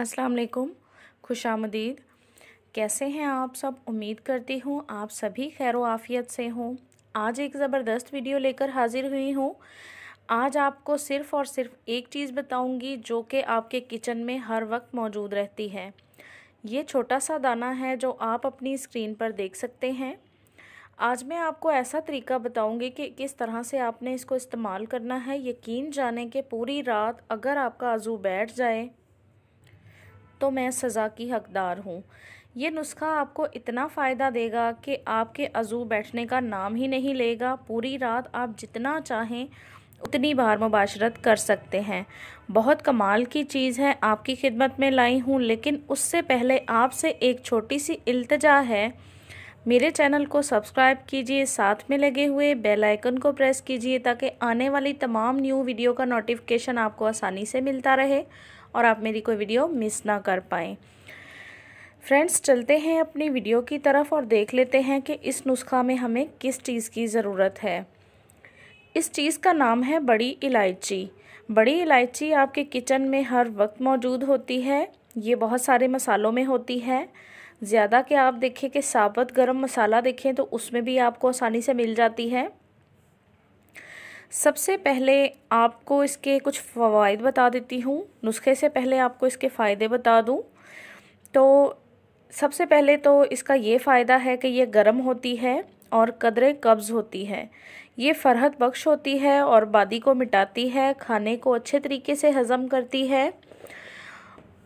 अस्सलाम वालेकुम खुश आमदीद कैसे हैं आप सब उम्मीद करती हूँ आप सभी खैर आफियत से हों आज एक ज़बरदस्त वीडियो लेकर हाजिर हुई हूँ आज आपको सिर्फ़ और सिर्फ एक चीज़ बताऊँगी जो कि आपके किचन में हर वक्त मौजूद रहती है ये छोटा सा दाना है जो आप अपनी स्क्रीन पर देख सकते हैं आज मैं आपको ऐसा तरीका बताऊंगी कि किस तरह से आपने इसको इस्तेमाल करना है यकीन जाने के पूरी रात अगर आपका आज़ू बैठ जाए तो मैं सज़ा की हकदार हूँ ये नुस्खा आपको इतना फ़ायदा देगा कि आपके अज़ू बैठने का नाम ही नहीं लेगा पूरी रात आप जितना चाहें उतनी बार मुबाशरत कर सकते हैं बहुत कमाल की चीज़ है आपकी खिदमत में लाई हूँ लेकिन उससे पहले आपसे एक छोटी सी इल्तजा है मेरे चैनल को सब्सक्राइब कीजिए साथ में लगे हुए बेल आइकन को प्रेस कीजिए ताकि आने वाली तमाम न्यू वीडियो का नोटिफिकेशन आपको आसानी से मिलता रहे और आप मेरी कोई वीडियो मिस ना कर पाएँ फ्रेंड्स चलते हैं अपनी वीडियो की तरफ और देख लेते हैं कि इस नुस्खा में हमें किस चीज़ की ज़रूरत है इस चीज़ का नाम है बड़ी इलायची बड़ी इलायची आपके किचन में हर वक्त मौजूद होती है ये बहुत सारे मसालों में होती है ज़्यादा कि आप देखें कि साबुत गरम मसाला देखें तो उसमें भी आपको आसानी से मिल जाती है सबसे पहले आपको इसके कुछ फ़वाद बता देती हूँ नुस्खे से पहले आपको इसके फ़ायदे बता दूँ तो सबसे पहले तो इसका ये फ़ायदा है कि ये गर्म होती है और कदर कब्ज़ होती है ये फरहत बख्श होती है और बादी को मिटाती है खाने को अच्छे तरीके से हज़म करती है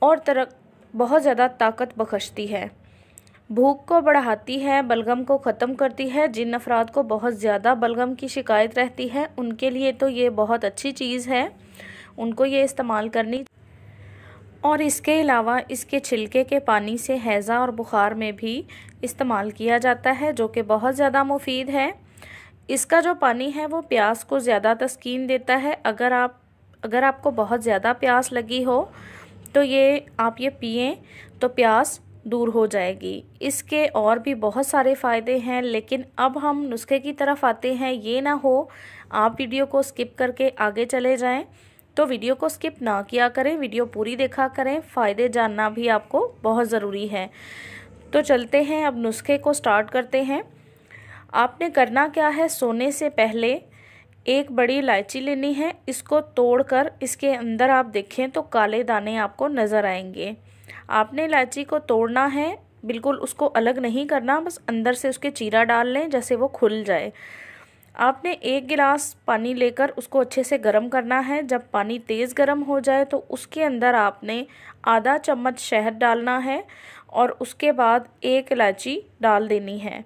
और तरक बहुत ज़्यादा ताकत बख्शती है भूख को बढ़ाती है बलगम को ख़त्म करती है जिन अफराद को बहुत ज़्यादा बलगम की शिकायत रहती है उनके लिए तो ये बहुत अच्छी चीज़ है उनको ये इस्तेमाल करनी और इसके अलावा इसके छिलके के पानी से हैज़ा और बुखार में भी इस्तेमाल किया जाता है जो कि बहुत ज़्यादा मुफीद है इसका जो पानी है वो प्यास को ज़्यादा तस्कीन देता है अगर आप अगर आपको बहुत ज़्यादा प्यास लगी हो तो ये आप ये पिए तो प्यास दूर हो जाएगी इसके और भी बहुत सारे फ़ायदे हैं लेकिन अब हम नुस्खे की तरफ आते हैं ये ना हो आप वीडियो को स्किप करके आगे चले जाएं तो वीडियो को स्किप ना किया करें वीडियो पूरी देखा करें फ़ायदे जानना भी आपको बहुत ज़रूरी है तो चलते हैं अब नुस्खे को स्टार्ट करते हैं आपने करना क्या है सोने से पहले एक बड़ी इलायची लेनी है इसको तोड़कर इसके अंदर आप देखें तो काले दाने आपको नज़र आएंगे आपने इलायची को तोड़ना है बिल्कुल उसको अलग नहीं करना बस अंदर से उसके चीरा डाल लें जैसे वो खुल जाए आपने एक गिलास पानी लेकर उसको अच्छे से गर्म करना है जब पानी तेज़ गर्म हो जाए तो उसके अंदर आपने आधा चम्मच शहद डालना है और उसके बाद एक इलायची डाल देनी है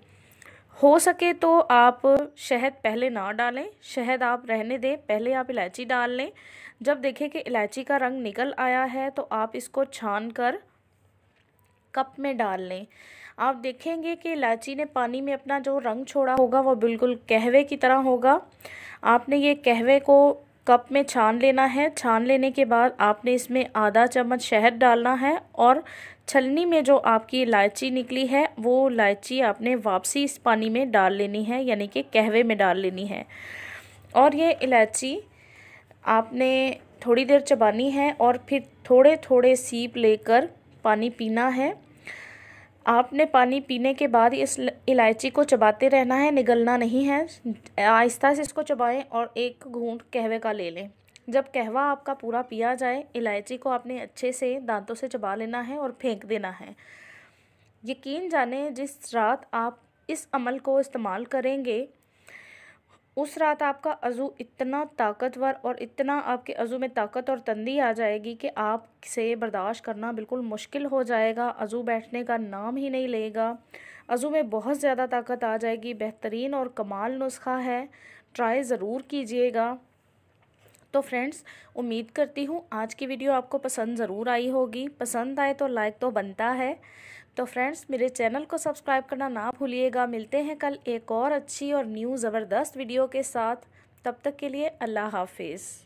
हो सके तो आप शहद पहले ना डालें शहद आप रहने दें पहले आप इलायची डाल लें जब देखें कि इलायची का रंग निकल आया है तो आप इसको छान कर कप में डाल लें आप देखेंगे कि इलायची ने पानी में अपना जो रंग छोड़ा होगा वो बिल्कुल कहवे की तरह होगा आपने ये कहवे को कप में छान लेना है छान लेने के बाद आपने इसमें आधा चम्मच शहद डालना है और छलनी में जो आपकी इलायची निकली है वो इलायची आपने वापसी इस पानी में डाल लेनी है यानी कि कहवे में डाल लेनी है और ये इलायची आपने थोड़ी देर चबानी है और फिर थोड़े थोड़े सीप लेकर पानी पीना है आपने पानी पीने के बाद इस इलायची को चबाते रहना है निगलना नहीं है आहिस्ता से इसको चबाएं और एक घूंट कहवे का ले लें जब कहवा आपका पूरा पिया जाए इलायची को आपने अच्छे से दांतों से चबा लेना है और फेंक देना है यकीन जाने जिस रात आप इस अमल को इस्तेमाल करेंगे उस रात आपका अज़ू इतना ताकतवर और इतना आपके अज़ू में ताकत और तंदी आ जाएगी कि आप से बर्दाश्त करना बिल्कुल मुश्किल हो जाएगा अज़ू बैठने का नाम ही नहीं लेगा अज़ू में बहुत ज़्यादा ताकत आ जाएगी बेहतरीन और कमाल नुस्खा है ट्राई ज़रूर कीजिएगा तो फ्रेंड्स उम्मीद करती हूँ आज की वीडियो आपको पसंद ज़रूर आई होगी पसंद आए तो लाइक तो बनता है तो फ्रेंड्स मेरे चैनल को सब्सक्राइब करना ना भूलिएगा मिलते हैं कल एक और अच्छी और न्यू ज़बरदस्त वीडियो के साथ तब तक के लिए अल्लाह हाफिज़